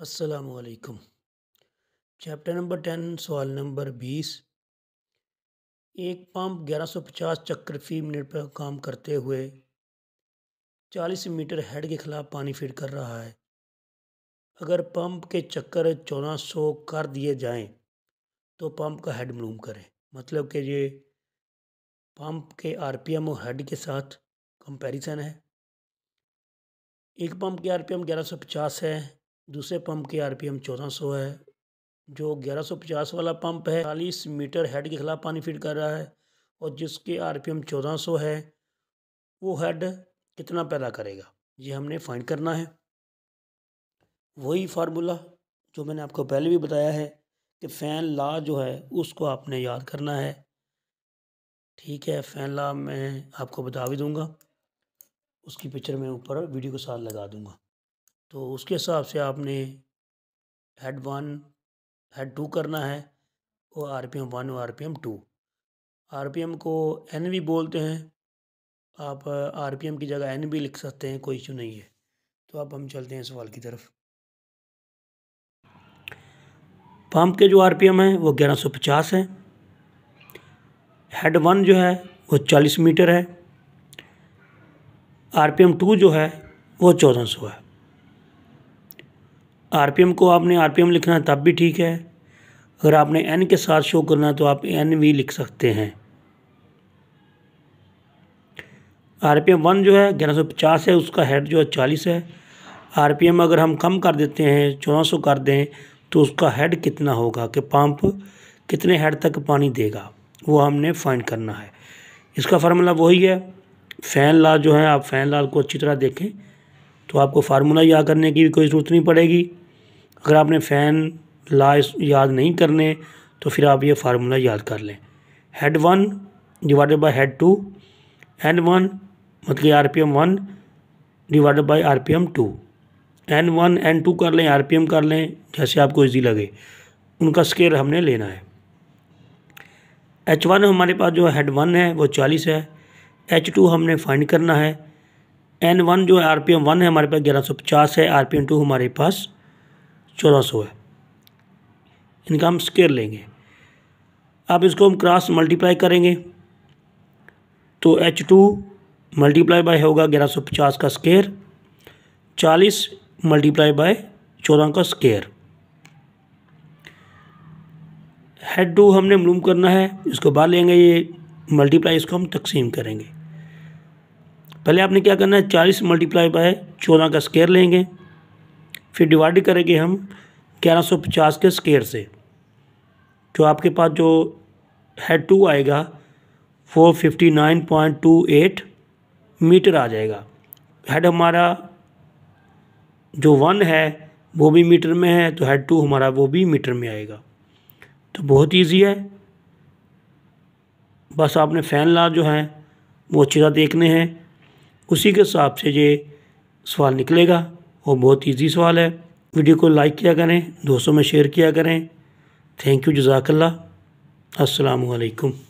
असलकम chapter number ten सवाल number बीस एक पंप 1150 चक्कर फी मिनट पर काम करते हुए 40 मीटर हेड के खिलाफ पानी फीड कर रहा है अगर पंप के चक्कर 1400 कर दिए जाएं तो पंप का हेड मलूम करें मतलब कि ये पंप के आरपीएम और हेड के साथ कंपैरिजन है एक पंप के आरपीएम 1150 है दूसरे पंप की आर पी एम चौदह सौ है जो ग्यारह सौ पचास वाला पंप है चालीस मीटर हेड के खिलाफ पानी फीड कर रहा है और जिसके आर पी एम चौदह सौ है वो हेड कितना पैदा करेगा ये हमने फाइंड करना है वही फार्मूला जो मैंने आपको पहले भी बताया है कि फ़ैन ला जो है उसको आपने याद करना है ठीक है फ़ैन ला मैं आपको बता भी दूँगा उसकी पिक्चर मैं ऊपर वीडियो के साथ लगा दूँगा तो उसके हिसाब से आपने हेड वन हेड टू करना है और आर पी एम वन और R P M two R P M को एन भी बोलते हैं आप आर पी एम की जगह एन भी लिख सकते हैं कोई इशू नहीं है तो अब हम चलते हैं सवाल की तरफ पंप के जो आर पी एम है वो ग्यारह सौ पचास है हेड वन जो है वो चालीस मीटर है आर पी एम टू जो है वो चौदह सौ है आरपीएम को आपने आरपीएम लिखना है तब भी ठीक है अगर आपने एन के साथ शो करना है तो आप एन भी लिख सकते हैं आरपीएम वन जो है ग्यारह सौ पचास है उसका हेड जो है चालीस है आरपीएम अगर हम कम कर देते हैं चौदह सौ कर दें तो उसका हेड कितना होगा कि पंप कितने हेड तक पानी देगा वो हमने फाइंड करना है इसका फार्मूला वही है फ़ैन लाल जो है आप फ़ैन लाल को अच्छी तरह देखें तो आपको फार्मूला याद करने की भी कोई ज़रूरत नहीं पड़ेगी अगर आपने फ़ैन ला याद नहीं करने तो फिर आप ये फार्मूला याद कर लें head one divided by head two N one मतलब R P M one divided by R P M two N one N two कर लें आर पी एम कर लें जैसे आपको ईजी लगे उनका स्केयर हमने लेना है एच वन हमारे पास जो हेड वन है वो चालीस है एच टू हमने फाइंड करना है एन वन जो आर पी एम वन है हमारे पास ग्यारह सौ पचास है आर पी एम टू हमारे पास चौदह सौ है इनका हम स्केयर लेंगे अब इसको हम क्रॉस मल्टीप्लाई करेंगे तो एच टू मल्टीप्लाई बाय होगा ग्यारह सौ पचास का स्केयर चालीस मल्टीप्लाई बाय चौदह का स्केयर हेड टू हमने मलूम करना है इसको बाहर लेंगे ये मल्टीप्लाई इसको हम तकसीम करेंगे पहले आपने क्या करना है चालीस मल्टीप्लाई बाय चौदह का स्केयर लेंगे फिर डिवाइड करेंगे हम 1150 के स्केयर से तो आपके पास जो है टू आएगा वो 459.28 मीटर आ जाएगा हेड हमारा जो वन है वो भी मीटर में है तो हेड टू हमारा वो भी मीटर में आएगा तो बहुत इजी है बस आपने फ़ैन ला जो हैं वो अच्छी तरह देखने हैं उसी के हिसाब से ये सवाल निकलेगा और बहुत ईजी सवाल है वीडियो को लाइक किया करें दोस्तों में शेयर किया करें थैंक यू जजाकल्ला असलकम